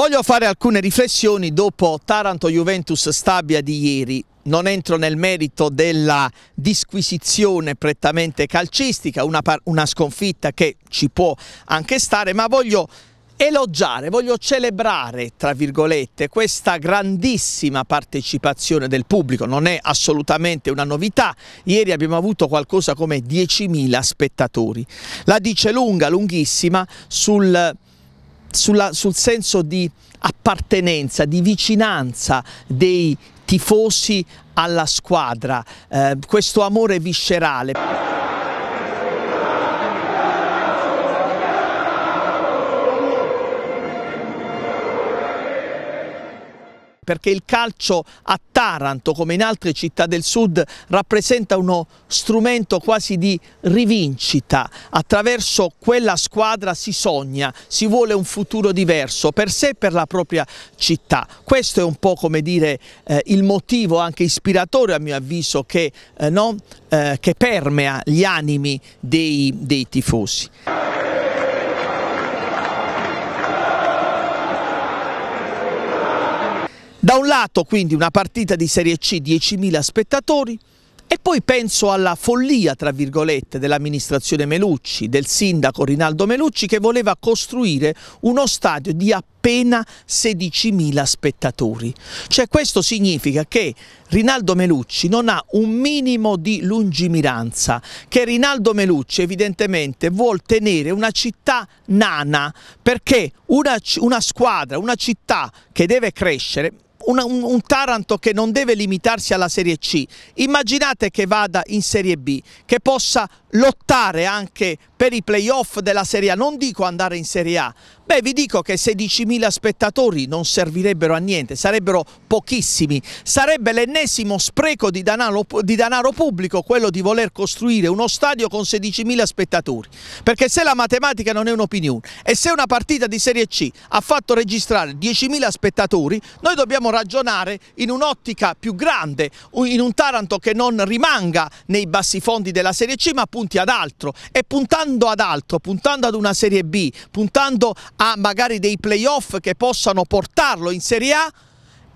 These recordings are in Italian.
Voglio fare alcune riflessioni dopo Taranto-Juventus Stabia di ieri. Non entro nel merito della disquisizione prettamente calcistica, una, una sconfitta che ci può anche stare, ma voglio elogiare, voglio celebrare, tra virgolette, questa grandissima partecipazione del pubblico. Non è assolutamente una novità. Ieri abbiamo avuto qualcosa come 10.000 spettatori. La dice lunga, lunghissima, sul sulla, sul senso di appartenenza, di vicinanza dei tifosi alla squadra, eh, questo amore viscerale. perché il calcio a Taranto, come in altre città del sud, rappresenta uno strumento quasi di rivincita. Attraverso quella squadra si sogna, si vuole un futuro diverso per sé e per la propria città. Questo è un po' come dire eh, il motivo anche ispiratore a mio avviso che, eh, no, eh, che permea gli animi dei, dei tifosi. Da un lato quindi una partita di Serie C 10.000 spettatori e poi penso alla follia, tra virgolette, dell'amministrazione Melucci, del sindaco Rinaldo Melucci che voleva costruire uno stadio di appena 16.000 spettatori. Cioè questo significa che Rinaldo Melucci non ha un minimo di lungimiranza, che Rinaldo Melucci evidentemente vuol tenere una città nana perché una, una squadra, una città che deve crescere un, un, un Taranto che non deve limitarsi alla Serie C, immaginate che vada in Serie B, che possa lottare anche per i playoff della Serie A, non dico andare in Serie A, beh vi dico che 16.000 spettatori non servirebbero a niente, sarebbero pochissimi, sarebbe l'ennesimo spreco di danaro, di danaro pubblico quello di voler costruire uno stadio con 16.000 spettatori, perché se la matematica non è un'opinione e se una partita di Serie C ha fatto registrare 10.000 spettatori, noi dobbiamo ragionare in un'ottica più grande, in un Taranto che non rimanga nei bassi fondi della Serie C ma punti ad altro e puntando puntando ad altro, puntando ad una Serie B, puntando a magari dei playoff che possano portarlo in Serie A,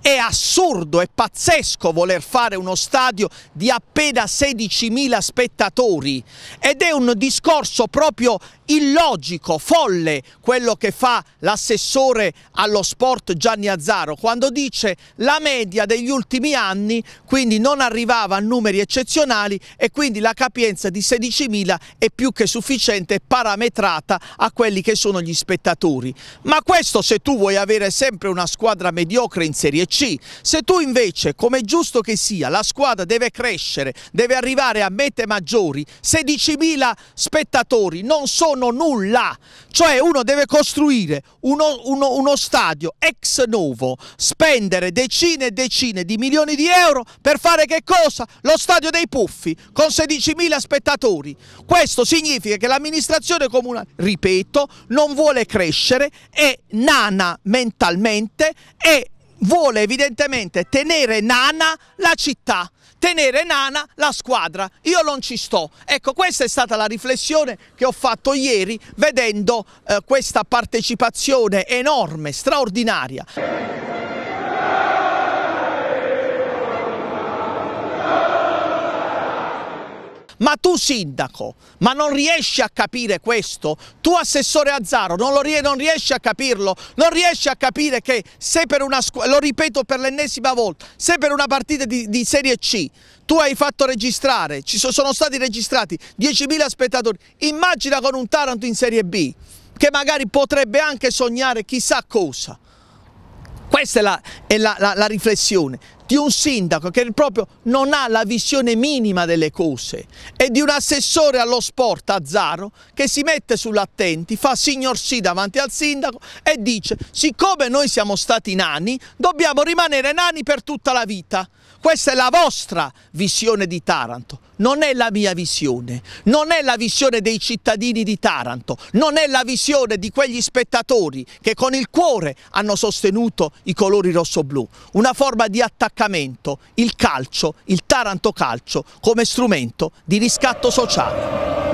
è assurdo, è pazzesco voler fare uno stadio di appena 16.000 spettatori ed è un discorso proprio illogico, folle quello che fa l'assessore allo sport Gianni Azzaro quando dice la media degli ultimi anni quindi non arrivava a numeri eccezionali e quindi la capienza di 16.000 è più che sufficiente parametrata a quelli che sono gli spettatori. Ma questo se tu vuoi avere sempre una squadra mediocre in Serie C, se tu invece come giusto che sia la squadra deve crescere, deve arrivare a mete maggiori, 16.000 spettatori non sono sono nulla. Cioè uno deve costruire uno, uno, uno stadio ex novo, spendere decine e decine di milioni di euro per fare che cosa? Lo stadio dei puffi con 16.000 spettatori. Questo significa che l'amministrazione comunale, ripeto, non vuole crescere, è nana mentalmente e vuole evidentemente tenere nana la città tenere nana la squadra. Io non ci sto. Ecco, questa è stata la riflessione che ho fatto ieri vedendo eh, questa partecipazione enorme, straordinaria. Ma tu sindaco, ma non riesci a capire questo? Tu assessore Azzaro, non, rie non riesci a capirlo? Non riesci a capire che se per una squadra, lo ripeto per l'ennesima volta, se per una partita di, di Serie C tu hai fatto registrare, ci so sono stati registrati 10.000 spettatori, immagina con un Taranto in Serie B che magari potrebbe anche sognare chissà cosa. Questa è la, è la, la, la riflessione di un sindaco che proprio non ha la visione minima delle cose e di un assessore allo sport Azzaro che si mette sull'attenti, fa signor sì davanti al sindaco e dice siccome noi siamo stati nani dobbiamo rimanere nani per tutta la vita. Questa è la vostra visione di Taranto, non è la mia visione, non è la visione dei cittadini di Taranto, non è la visione di quegli spettatori che con il cuore hanno sostenuto i colori rosso-blu. Una forma di attaccamento, il calcio, il Taranto calcio come strumento di riscatto sociale.